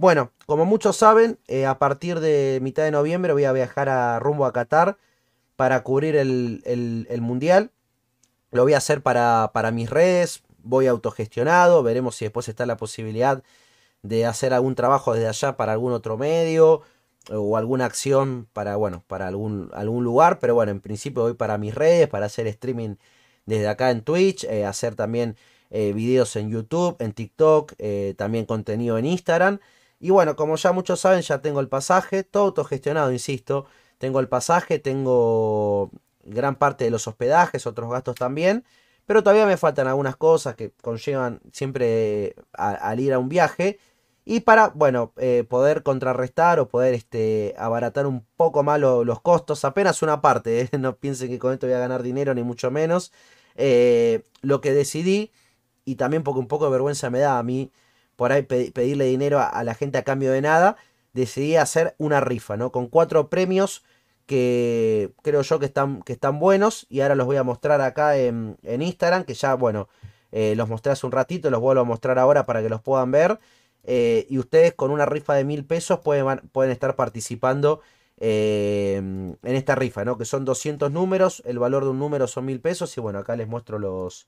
Bueno, como muchos saben, eh, a partir de mitad de noviembre voy a viajar a rumbo a Qatar para cubrir el, Mundial. Lo voy a hacer para, mis redes, voy autogestionado, veremos si después está la posibilidad de hacer algún trabajo desde allá para algún otro medio o alguna acción para, bueno, para algún, lugar. Pero bueno, en principio voy para mis redes, para hacer streaming desde acá en Twitch, eh, hacer también eh, videos en YouTube, en TikTok, también contenido en Instagram. Y bueno, como ya muchos saben, ya tengo el pasaje, todo autogestionado, insisto. Tengo el pasaje, tengo gran parte de los hospedajes, otros gastos también. Pero todavía me faltan algunas cosas que conllevan siempre eh, al ir a un viaje. Y para, bueno, eh, poder contrarrestar o poder este, abaratar un poco más los costos, apenas una parte, ¿eh? no piensen que con esto voy a ganar dinero ni mucho menos. lo que decidí, y también porque un poco de vergüenza me da a mí, por ahí pedirle dinero a, la gente a cambio de nada, decidí hacer una rifa, ¿no? Con cuatro premios que creo yo que están, que están buenos y ahora los voy a mostrar acá en, Instagram, que ya, bueno, eh, los mostré hace un ratito, los vuelvo a mostrar ahora para que los puedan ver. Eh, y ustedes con una rifa de mil pesos pueden, pueden estar participando eh, en esta rifa, ¿no? Que son 200 números, el valor de un número son mil pesos y bueno, acá les muestro los,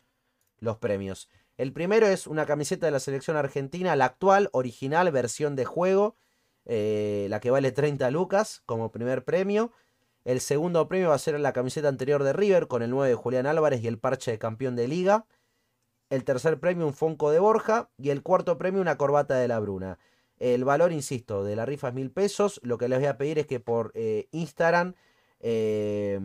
los premios. El primero es una camiseta de la selección argentina, la actual, original, versión de juego, eh, la que vale 30 lucas como primer premio. El segundo premio va a ser la camiseta anterior de River con el 9 de Julián Álvarez y el parche de campeón de liga. El tercer premio un Fonco de Borja y el cuarto premio una corbata de la Bruna. El valor, insisto, de la rifa es mil pesos. Lo que les voy a pedir es que por eh, Instagram eh,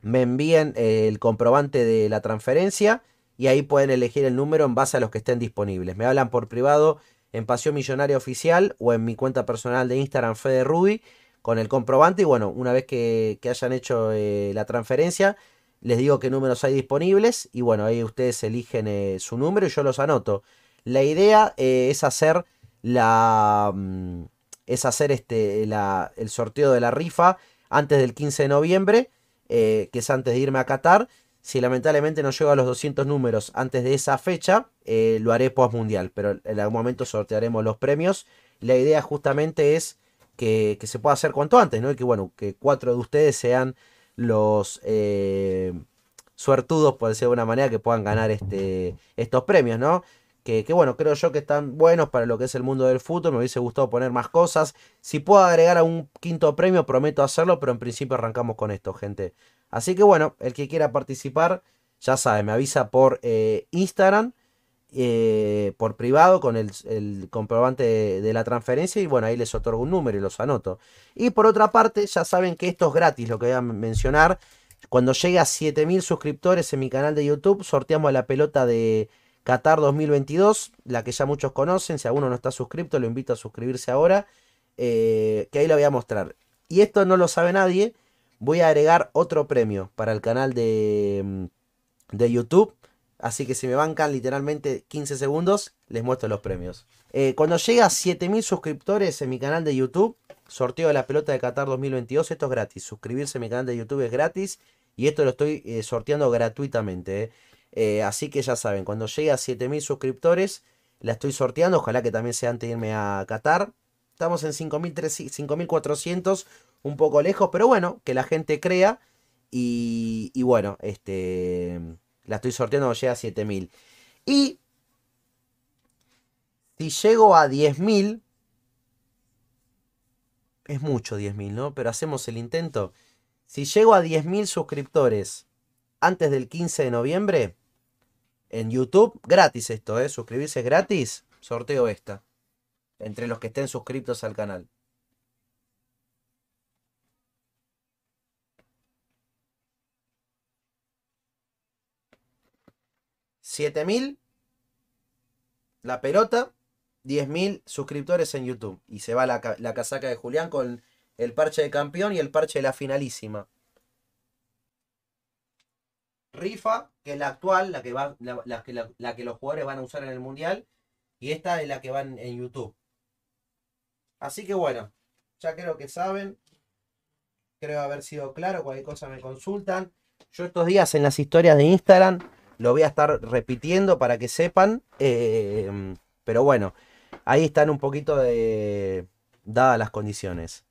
me envíen el comprobante de la transferencia y ahí pueden elegir el número en base a los que estén disponibles. Me hablan por privado en Paseo Millonario Oficial o en mi cuenta personal de Instagram Fede con el comprobante y bueno, una vez que, hayan hecho eh, la transferencia, les digo qué números hay disponibles y bueno, ahí ustedes eligen eh, su número y yo los anoto. La idea eh, es hacer la... Mm, es hacer este, el sorteo de la rifa antes del 15 de noviembre eh, que es antes de irme a Qatar. Si lamentablemente no llego a los 200 números antes de esa fecha, eh, lo haré post mundial, pero en algún momento sortearemos los premios. La idea justamente es que, que se pueda hacer cuanto antes, ¿no? Y que bueno, que cuatro de ustedes sean los eh, suertudos, por decirlo de alguna manera, que puedan ganar este, estos premios, ¿no? que, bueno, creo yo que están buenos para lo que es el mundo del fútbol. Me hubiese gustado poner más cosas. Si puedo agregar a un quinto premio, prometo hacerlo, pero en principio arrancamos con esto, gente. Así que bueno, el que quiera participar, ya sabe, me avisa por eh, Instagram, eh, por privado, con el, comprobante de, de, la transferencia. Y bueno, ahí les otorgo un número y los anoto. Y por otra parte, ya saben que esto es gratis, lo que voy a mencionar. Cuando llegue a 7000 suscriptores en mi canal de YouTube, sorteamos la pelota de Qatar 2022, la que ya muchos conocen, si alguno no está suscrito, lo invito a suscribirse ahora, eh, que ahí lo voy a mostrar. Y esto no lo sabe nadie, voy a agregar otro premio para el canal de, mm, YouTube, así que si me bancan literalmente 15 segundos, les muestro los premios. Eh, cuando llega a 7000 suscriptores en mi canal de YouTube, sorteo de la pelota de Qatar 2022, esto es gratis, suscribirse a mi canal de YouTube es gratis, y esto lo estoy eh, sorteando gratuitamente. Eh, así que ya saben, cuando llegue a 7000 suscriptores, la estoy sorteando. Ojalá que también sea antes de irme a Qatar. Estamos en 5400, un poco lejos, pero bueno, que la gente crea. Y, bueno, este, la estoy sorteando cuando llegue a 7000. Y si llego a 10.000, es mucho 10.000, ¿no? Pero hacemos el intento. Si llego a 10.000 suscriptores antes del 15 de noviembre, en YouTube. Gratis esto, ¿eh? Suscribirse gratis. Sorteo esta. Entre los que estén suscritos al canal. 7.000. la pelota, 10.000 suscriptores en YouTube. Y se va la, la casaca de Julián con el parche de campeón y el parche de la finalísima rifa, que es la actual, la que, va, la, que los jugadores van a usar en el mundial, y esta es la que van en YouTube. Así que bueno, ya creo que saben, creo haber sido claro, cualquier cosa me consultan. Yo estos días en las historias de Instagram lo voy a estar repitiendo para que sepan, eh, pero bueno, ahí están un poquito de, dadas las condiciones.